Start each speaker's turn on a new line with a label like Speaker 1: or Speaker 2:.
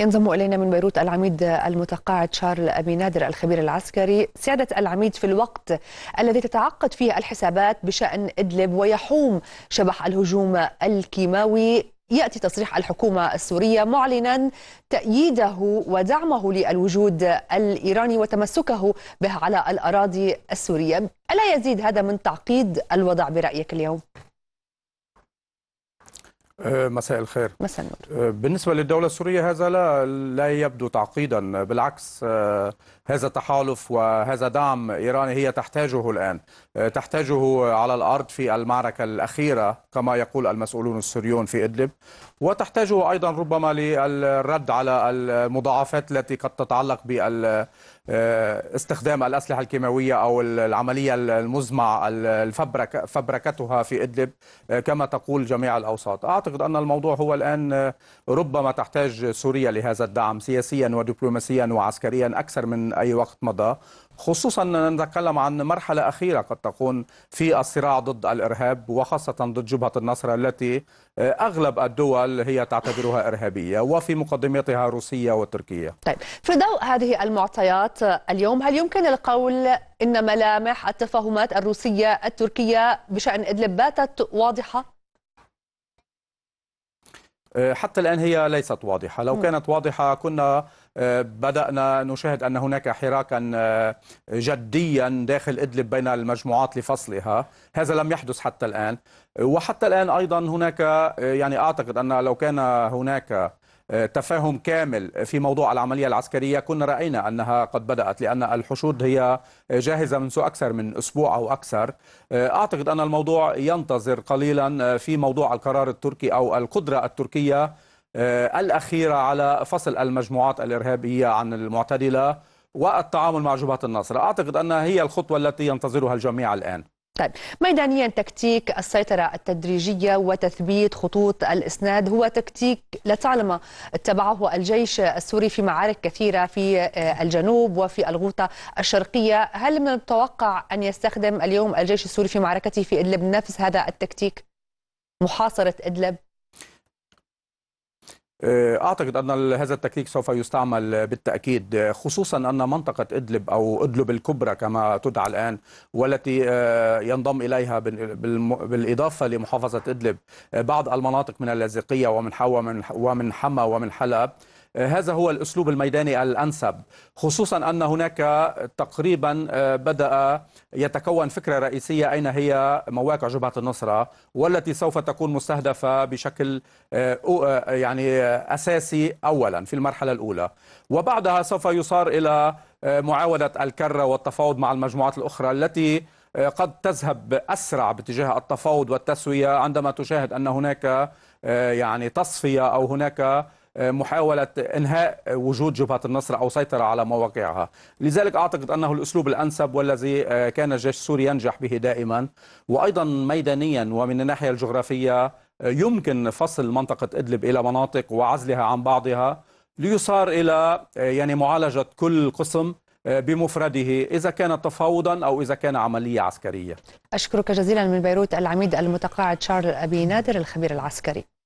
Speaker 1: ينضم إلينا من بيروت العميد المتقاعد شارل أبي نادر الخبير العسكري سيادة العميد في الوقت الذي تتعقد فيه الحسابات بشأن إدلب ويحوم شبح الهجوم الكيماوي يأتي تصريح الحكومة السورية معلنا تأييده ودعمه للوجود الإيراني وتمسكه به على الأراضي السورية ألا يزيد هذا من تعقيد الوضع برأيك اليوم؟
Speaker 2: آه، مساء الخير مساء النور آه، بالنسبة للدولة السورية هذا لا, لا يبدو تعقيدا بالعكس آه، هذا تحالف وهذا دعم إيراني هي تحتاجه الآن تحتاجه على الأرض في المعركة الأخيرة كما يقول المسؤولون السوريون في إدلب وتحتاجه أيضا ربما للرد على المضاعفات التي قد تتعلق بال استخدام الأسلحة الكيماوية أو العملية المزمع فبركتها في إدلب كما تقول جميع الأوساط أعتقد تعتقد أن الموضوع هو الآن آه، ربما تحتاج سوريا لهذا الدعم سياسيا ودبلوماسيا وعسكريا أكثر من أي وقت مضى خصوصا أننا نتكلم عن مرحلة أخيرة قد تكون في الصراع ضد الإرهاب وخاصة ضد جبهة النصر التي آه، أغلب الدول هي تعتبرها إرهابية وفي مقدمتها روسيا وتركيا طيب
Speaker 1: في ضوء هذه المعطيات اليوم هل يمكن القول إن ملامح التفاهمات الروسية التركية بشأن إدلب باتت واضحة؟
Speaker 2: آه، حتى الآن هي ليست واضحة لو كانت واضحة كنا آه، بدأنا نشاهد أن هناك حراكا آه، جديا داخل إدلب بين المجموعات لفصلها هذا لم يحدث حتى الآن وحتى الآن أيضا هناك يعني أعتقد أن لو كان هناك تفاهم كامل في موضوع العملية العسكرية كنا رأينا أنها قد بدأت لأن الحشود هي جاهزة منذ أكثر من أسبوع أو أكثر أعتقد أن الموضوع ينتظر قليلا في موضوع القرار التركي أو القدرة التركية آه، الأخيرة على فصل المجموعات الإرهابية عن المعتدلة والتعامل مع جبهة النصر أعتقد أنها هي الخطوة التي ينتظرها الجميع الآن
Speaker 1: طيب ميدانيا تكتيك السيطرة التدريجية وتثبيت خطوط الإسناد هو تكتيك لا تعلم اتبعه الجيش السوري في معارك كثيرة في آه، الجنوب وفي الغوطة الشرقية هل من المتوقع أن يستخدم اليوم الجيش السوري في معركته في إدلب نفس هذا التكتيك محاصرة إدلب
Speaker 2: آه، أعتقد أن هذا التكتيك سوف يستعمل بالتأكيد آه، خصوصا أن منطقة إدلب أو إدلب الكبرى كما تدعى الآن والتي آه، ينضم إليها بالإضافة لمحافظة إدلب بعض المناطق من اللاذقية ومن حوا ومن حما ومن حلب هذا هو الأسلوب الميداني الأنسب خصوصا أن هناك تقريبا آه، بدأ يتكون فكرة رئيسية أين هي مواقع جبهة النصرة والتي سوف تكون مستهدفة بشكل آه، آه، يعني أساسي أولا في المرحلة الأولى وبعدها سوف يصار إلى معاودة الكرة والتفاوض مع المجموعات الأخرى التي قد تذهب أسرع باتجاه التفاوض والتسوية عندما تشاهد أن هناك يعني تصفية أو هناك محاولة إنهاء وجود جبهة النصر أو سيطرة على مواقعها لذلك أعتقد أنه الأسلوب الأنسب والذي آه، كان الجيش السوري ينجح به دائما وأيضا ميدانيا ومن الناحية الجغرافية آه، يمكن فصل منطقة إدلب إلى مناطق وعزلها عن بعضها ليصار إلى آه، يعني معالجة كل قسم بمفرده إذا كان تفاوضا أو إذا كان عملية عسكرية
Speaker 1: أشكرك جزيلا من بيروت العميد المتقاعد شارل أبي نادر الخبير العسكري